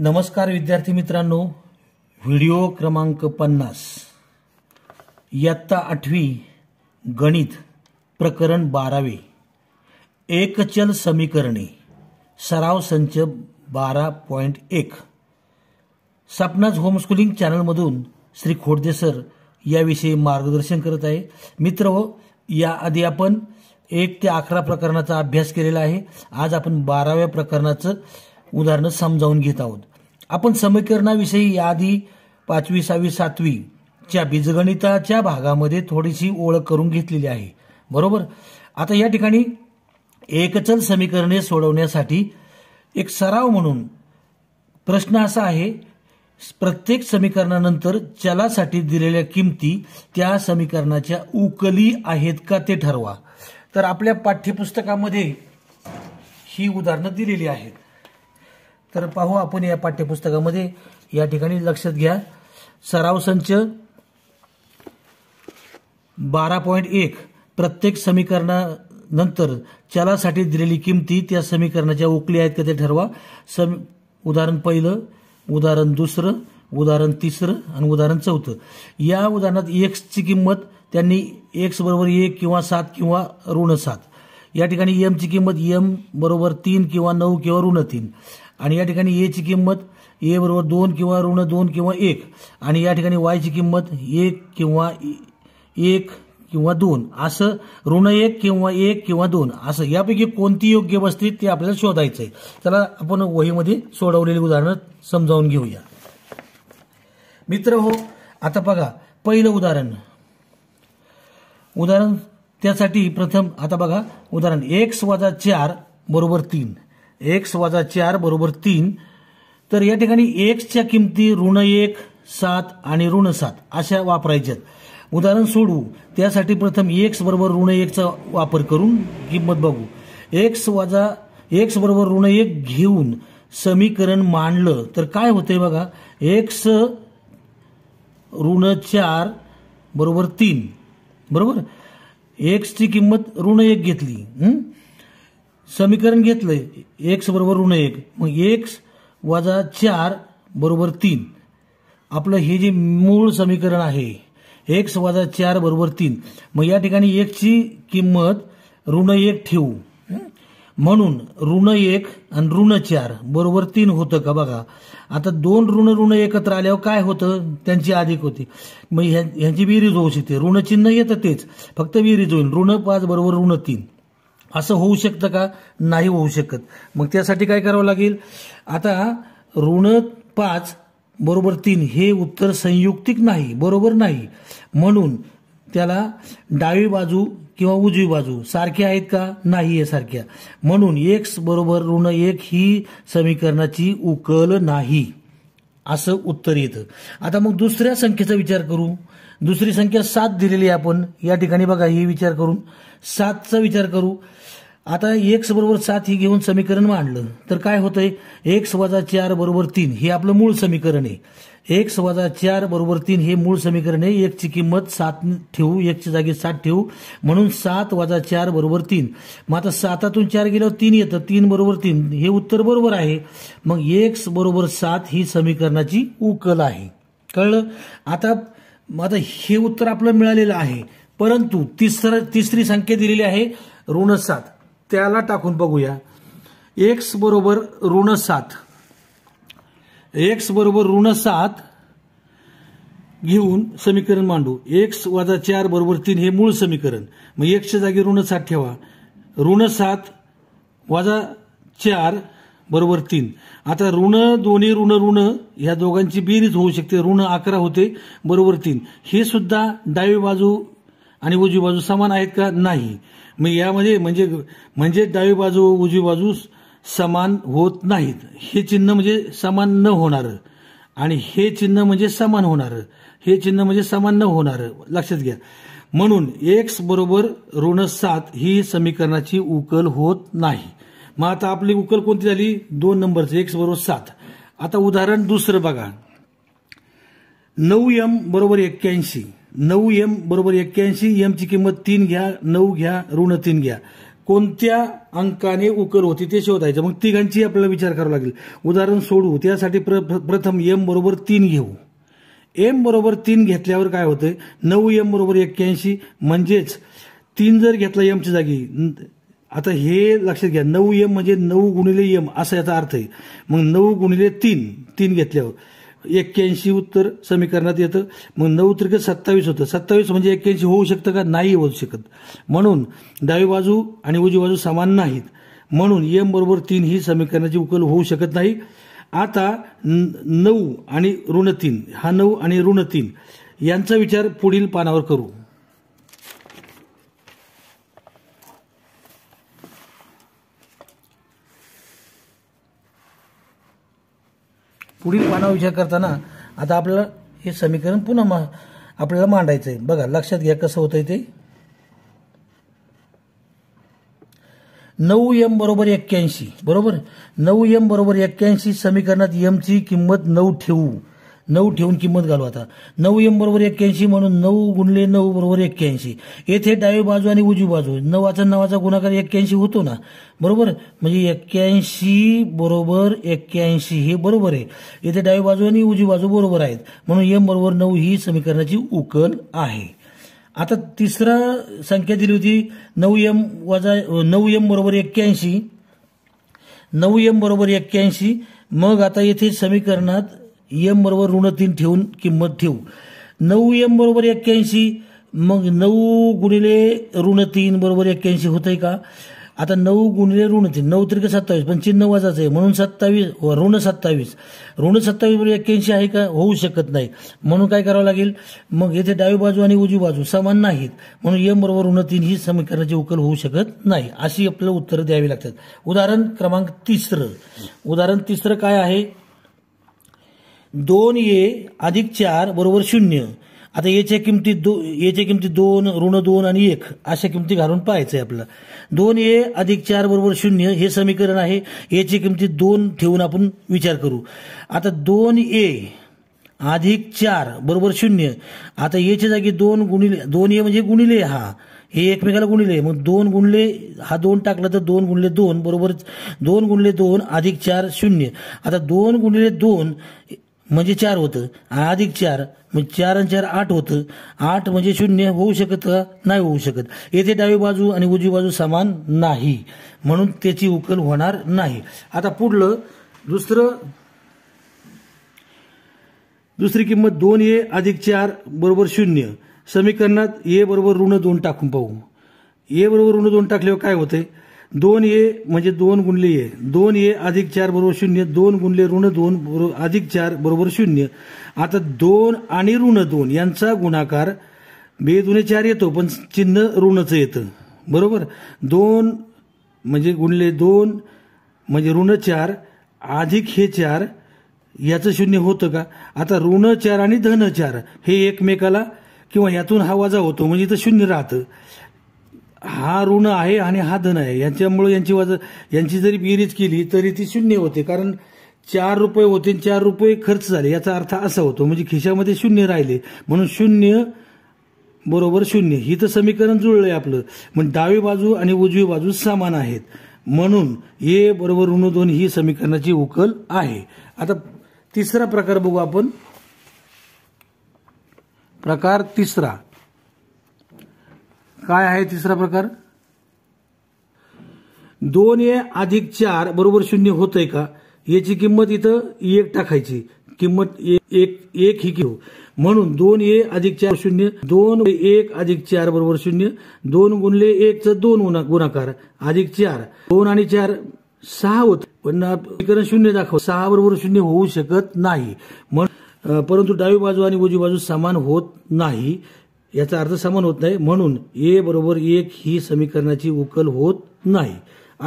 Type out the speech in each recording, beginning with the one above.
नमस्कार विद्यार्थी मित्रांनो व्हिडिओ क्रमांक पन्नास इयत्ता आठवी गणित प्रकरण बारावे एकचल समीकरणे सराव संच बारा पॉईंट एक सपनाज होमस्कुलिंग चॅनलमधून श्री खोडदे सर याविषयी मार्गदर्शन करत आहे मित्र हो, याआधी आपण एक ते अकरा प्रकरणाचा अभ्यास केलेला आहे आज आपण बाराव्या प्रकरणाचं उदाहरणं समजावून घेत आहोत आपण समीकरणाविषयी यादी पाचवी सहावी च्या बीजगणिताच्या भागामध्ये थोडीशी ओळख करून घेतलेली आहे बरोबर आता या ठिकाणी एकचल समीकरणे सोडवण्यासाठी एक सराव म्हणून प्रश्न असा आहे प्रत्येक समीकरणानंतर चलासाठी दिलेल्या किमती त्या समीकरणाच्या उकली आहेत का ते ठरवा तर आपल्या पाठ्यपुस्तकामध्ये ही उदाहरणं दिलेली आहेत तर पाहू आपण या पाठ्यपुस्तकामध्ये या ठिकाणी लक्षात घ्या सराव संच बारा पॉईंट एक प्रत्येक समीकरणानंतर चलासाठी दिलेली किमती त्या समीकरणाच्या उकली आहेत का ते ठरवा सम उदाहरण पहिलं उदाहरण दुसरं उदाहरण तिसरं आणि उदाहरण चौथं या उदाहरणात एक्सची किंमत त्यांनी एक्स बरोबर एक किंवा सात किंवा ऋण सात या ठिकाणी यमची किंमत एम बरोबर तीन किंवा नऊ किंवा ऋण तीन आणि या ठिकाणी एची किंमत ए बरोबर दोन किंवा ऋण दोन किंवा एक आणि या ठिकाणी वायची किंमत एक किंवा एक किंवा दोन असं ऋण एक किंवा एक किंवा दोन असं यापैकी कोणती योग्य वस्तीत ते आपल्याला शोधायचं आहे त्याला आपण वहीमध्ये सोडवलेली उदाहरणं समजावून घेऊया मित्र हो आता बघा पहिलं उदाहरण उदाहरण त्यासाठी प्रथम आता बघा उदाहरण एक्स वजा चार बरोबर तीन एक्स वजा चार बरोबर तीन तर या ठिकाणी एक्सच्या किमती ऋण एक सात आणि ऋण सात अशा वापरायच्यात उदाहरण सोडवू त्यासाठी प्रथम एक्स बरोबर ऋण एकचा वापर करून किंमत बघू एक्स वजा एक्स बरोबर ऋण एक घेऊन समीकरण मांडलं तर काय होतंय बघा एक्स ऋण चार बरोबर तीन बरोबर एक्सची किंमत ऋण एक घेतली समीकरण घेतलंय एक्स बरोबर ऋण एक मग एक्स वजा चार बरोबर तीन आपलं हे जे मूळ समीकरण आहे एक्स वजा चार बरोबर तीन मग या ठिकाणी एकची किंमत ऋण एक ठेवू म्हणून ऋण एक आणि ऋण चार बरोबर तीन होतं का बघा आता दोन ऋण ऋण एकत्र आल्यावर काय होतं त्यांची अधिक होती मग ह्यांची विरीज होऊ शकते चिन्ह येतं तेच फक्त विरीज होईल ऋण पाच बरोबर ऋण तीन असं होऊ शकतं का नाही होऊ शकत मग त्यासाठी काय करावं लागेल आता ऋण पाच बरोबर तीन हे उत्तर संयुक्तिक नाही बरोबर नाही म्हणून त्याला डावी बाजू किंवा उजवी बाजू सारख्या आहेत का नाही आहे सारख्या म्हणून एक बरोबर ऋण एक ही समीकरणाची उकल नाही असं उत्तर येतं आता मग दुसऱ्या संख्येचा विचार करू दुसरी संख्या सात दिलेली आहे आपण या ठिकाणी बघा हे विचार करून सातचा विचार करू आता एक्स बरोबर सात ही घेऊन समीकरण मांडलं तर काय होतंय एक्स वजा चार बरोबर तीन हे आपलं मूळ समीकरण आहे एक्स वजा चार बरोबर तीन हे मूळ समीकरण आहे एकची किंमत सात ठेवू एकच्या जागी सात ठेवू म्हणून सात वजा चार बरोबर तीन मग आता सातातून चार गेल्यावर तीन येतं तीन बरोबर तीन हे उत्तर बरोबर आहे मग एक्स बरोबर सात ही समीकरणाची उकल आहे कळलं आता मग आता हे उत्तर आपलं मिळालेलं आहे परंतु तिसर तिसरी संख्या दिलेली आहे ऋण सात त्याला टाकून बघूया एक्स बरोबर ऋण सात एक्स बरोबर ऋण सात घेऊन समीकरण मांडू एक्स वाजा चार बरोबर तीन हे मूळ समीकरण मग एक्सच्या जागी ऋण सात ठेवा ऋण सात वाजा चार बरोबर तीन आता ऋण दोन्ही ऋण ऋण या दोघांची बेरीज होऊ शकते ऋण अकरा होते बरोबर तीन हे सुद्धा डावी बाजू आणि उजवी बाजू समान आहेत का नाही मग यामध्ये म्हणजे म्हणजे डावी बाजू व उजवी बाजू समान होत नाहीत हे चिन्ह म्हणजे समान न होणार आणि हे चिन्ह म्हणजे समान होणार हे चिन्ह म्हणजे समान न होणार लक्षात घ्या म्हणून एक्स बरोबर ऋण सात ही समीकरणाची उकल होत नाही मग आता आपली उकल कोणती झाली दोन नंबरचे एक्स बरोबर सात आता उदाहरण दुसरं बघा नऊ एम बरोबर एक्क्याऐंशी नऊ एम बरोबर एक्क्याऐंशी एमची किंमत तीन घ्या नऊ घ्या ऋण तीन घ्या कोणत्या अंकाने उकल होती ते शोधायचं मग तिघांची आपल्याला विचार करावा लागेल उदाहरण सोडू त्यासाठी प्र प्रथम एम बरोबर तीन घेऊ एम बरोबर तीन घेतल्यावर काय होतं नऊ एम बरोबर एक्क्याऐंशी म्हणजेच तीन जर घेतला एमच्या जागी आता हे लक्षात घ्या नऊ यम म्हणजे नऊ गुणिले यम असा याचा अर्थ आहे मग नऊ गुणिले तीन तीन घेतल्यावर एक्क्याऐंशी उत्तर समीकरणात येतं मग नऊ त्रिक सत्तावीस होतं सत्तावीस म्हणजे एक्क्याऐंशी होऊ शकतं का नाही होऊ शकत म्हणून डावी बाजू आणि उजवी बाजू समान नाहीत म्हणून यम बरोबर तीन ही समीकरणाची उकल होऊ शकत नाही आता नऊ आणि ऋण तीन हा नऊ आणि ऋण तीन यांचा विचार पुढील पानावर करू पुढील पाना विचार करताना आता आपल्याला हे समीकरण पुन्हा आपल्याला मांडायचंय बघा लक्षात घ्या कसं होतंय ते नऊ एम बरोबर एक्क्याऐंशी बरोबर नऊ एम बरोबर एक्क्याऐंशी समीकरणात ची किंमत नऊ ठेवू नऊ ठेवून किंमत घालू आता नऊ एम बरोबर एक्क्याऐंशी म्हणून नऊ गुणले नऊ बरोबर एक्क्याऐंशी येथे डावी बाजू आणि उजवी बाजू नवाचा नावाचा गुणाकार एक्क्याऐंशी होतो ना बरोबर म्हणजे एक्क्याऐंशी बरोबर एक्क्याऐंशी हे बरोबर आहे येथे डावी बाजू आणि उजवी बाजू बरोबर आहेत म्हणून एम बरोबर नऊ ही समीकरणाची उकल आहे आता तिसरा संख्या दिली होती नऊ एम वाजा नऊ एम बरोबर एक्क्याऐंशी नऊ एम बरोबर एक्क्याऐंशी मग आता येथे समीकरणात एम बरोबर ऋण तीन ठेवून किंमत ठेवू नऊ एम बरोबर एक्क्याऐंशी मग नऊ गुणिले ऋण तीन बरोबर एक्क्याऐंशी होत आहे का आता नऊ गुणिले ऋण तीन नऊ त्रिक सत्तावीस पण चिन्ह वाजाचं आहे म्हणून सत्तावीस व ऋण सत्तावीस ऋण सत्तावीस बरोबर एक्क्याऐंशी आहे का होऊ शकत नाही म्हणून काय करावं लागेल मग येथे डावी बाजू आणि उजवी बाजू समान नाहीत म्हणून एम बरोबर ऋण तीन ही समीकरणाची उकल होऊ शकत नाही अशी आपलं उत्तरं द्यावी लागतात उदाहरण क्रमांक तिसरं उदाहरण तिसरं काय आहे दोन ए अधिक चार बरोबर शून्य आता याच्या किमती दो याच्या किमती दोन ऋण दोन आणि एक अशा किमती घालून पाहायचं आहे आपलं दोन ए अधिक चार बरोबर शून्य हे समीकरण आहे याची किमती दोन ठेवून आपण विचार करू आता दोन ए अधिक चार बरोबर शून्य आता याच्या जागी दोन गुणिले दोन ए म्हणजे गुणिले हा हे एकमेकाला गुणिले मग दोन गुणले हा दोन टाकला तर दोन गुणले दोन बरोबर दोन गुणले दोन अधिक चार शून्य आता दोन गुणिले दोन म्हणजे चार होतं अधिक चार म्हणजे चार आणि चार आठ होतं आठ म्हणजे शून्य होऊ शकत नाही होऊ शकत येथे डावी बाजू आणि उजवी बाजू समान नाही म्हणून त्याची उकल होणार नाही आता पुढलं दुसरं दुसरी किंमत दोन ए अधिक चार बरोबर शून्य समीकरणात ए बरोबर ऋण दोन टाकून पाहू ए बरोबर ऋण दोन टाकल्यावर काय होते दोन ए म्हणजे दोन गुणले ए दोन ए अधिक चार बरोबर शून्य दोन गुणले ऋण दोन अधिक चार बरोबर शून्य आता दोन आणि ऋण दोन यांचा गुणाकार बे चार येतो पण चिन्ह ऋणचं येतं बरोबर दोन म्हणजे गुणले दोन म्हणजे ऋण चार अधिक हे चार याचं शून्य होतं का आता ऋण चार आणि धन चार हे एकमेकाला किंवा यातून हा वजा होतो म्हणजे इथं शून्य राहतं हा ऋण आहे आणि हा धन आहे यांच्यामुळे यांची वाज यांची जरी बेरीज केली तरी ती शून्य होते कारण चार रुपये होते चार रुपये खर्च झाले याचा अर्थ असा होतो म्हणजे खिशामध्ये शून्य राहिले म्हणून शून्य बरोबर शून्य ही तर समीकरण जुळलंय आपलं म्हणजे डावी बाजू आणि उजवी बाजू समान आहेत म्हणून ए बरोबर ऋण दोन ही समीकरणाची उकल आहे आता तिसरा प्रकार बघू आपण प्रकार तिसरा काय आहे तिसरा प्रकार दोन ए अधिक चार बरोबर शून्य होतंय का याची किंमत इथं एक टाकायची किंमत एक एक ही घेऊ म्हणून दोन ए अधिक चार शून्य दोन एक अधिक चार बरोबर शून्य दोन गुणले एक चा दोन गुणाकार अधिक चार दोन आणि चार सहा होत पण समीकरण शून्य दाखव सहा बरोबर शून्य होऊ शकत नाही म्हणून परंतु डावी बाजू आणि उजवी बाजू समान होत नाही याचा अर्थ समान होत नाही म्हणून ए बरोबर एक ही समीकरणाची उकल होत नाही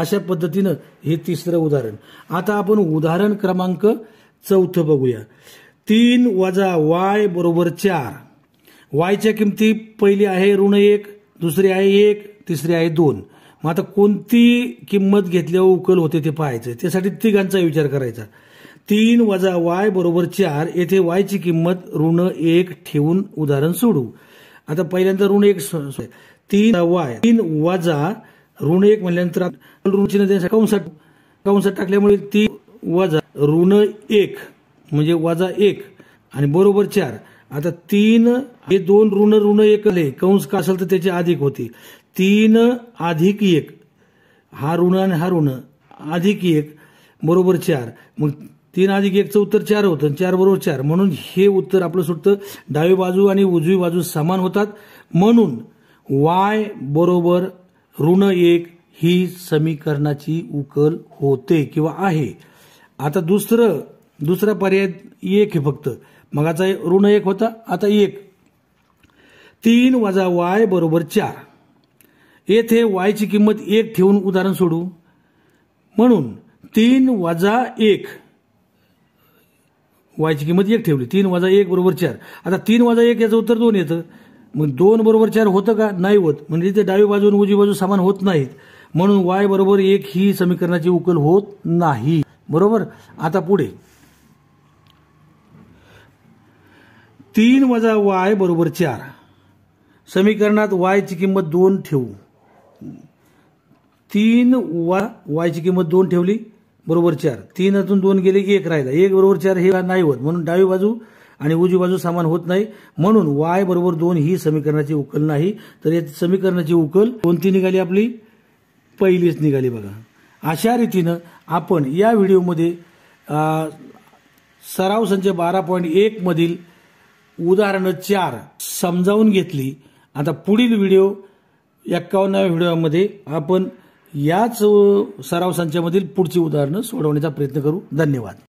अशा पद्धतीनं हे तिसरं उदाहरण आता आपण उदाहरण क्रमांक चौथं बघूया तीन वजा वाय बरोबर चार वायच्या किमती पहिली आहे ऋण एक दुसरी आहे एक तिसरी आहे दोन मग आता कोणती किंमत घेतल्यावर उकल होते ते पाहायचं त्यासाठी तिघांचा विचार करायचा तीन वजा वाय बरोबर चार येथे वायची किंमत ऋण एक ठेवून उदाहरण सोडू आता पहिल्यांदा ऋण एक तीन वाय तीन वाजा ऋण एक म्हणल्यानंतर नदी कंसात कंसात टाकल्यामुळे तीन वजा ऋण एक म्हणजे वाजा एक आणि बरोबर चार आता तीन हे दोन ऋण ऋण एक आले कंस का असेल तर त्याची अधिक होती तीन अधिक एक हा ऋण आणि हा ऋण अधिक एक बरोबर चार मग तीन अधिक एकचं उत्तर चार होतं चार बरोबर चार म्हणून हे उत्तर आपलं सुटतं डावी बाजू आणि उजवी बाजू समान होतात म्हणून वाय बरोबर ऋण एक ही समीकरणाची उकल होते किंवा आहे आता दुसरं दुसरा पर्याय एक आहे फक्त मगाचा ऋण एक होता आता एक तीन वजा वाय बरोबर चार येथे वायची किंमत एक ठेवून उदाहरण सोडू म्हणून तीन वजा एक वायची किंमत एक ठेवली तीन वाजा एक बरोबर चार आता तीन वाजा एक याचं उत्तर दोन येतं मग दोन बरोबर चार होतं का नाही होत म्हणजे ते डावी बाजू आणि उजवी बाजू समान होत नाहीत म्हणून वाय बरोबर एक ही समीकरणाची उकल होत नाही बरोबर आता पुढे तीन वजा वाय बरोबर चार समीकरणात वायची किंमत दोन ठेवू तीन वा वायची किंमत दोन ठेवली बरोबर चार तीनातून दोन गेले की एक राहिला एक बरोबर चार हे नाही होत म्हणून डावी बाजू आणि उजवी बाजू समान होत नाही म्हणून वाय बरोबर दोन ही समीकरणाची उकल नाही तर या समीकरणाची उकल कोणती निघाली आपली पहिलीच निघाली बघा अशा रीतीनं आपण या व्हिडिओमध्ये सराव संच बारा पॉईंट मधील उदाहरणं चार समजावून घेतली आता पुढील व्हिडिओ एक्कावन्नाव्या व्हिडिओमध्ये आपण याच सराव संचामधील पुढची उदाहरणं सोडवण्याचा प्रयत्न करू धन्यवाद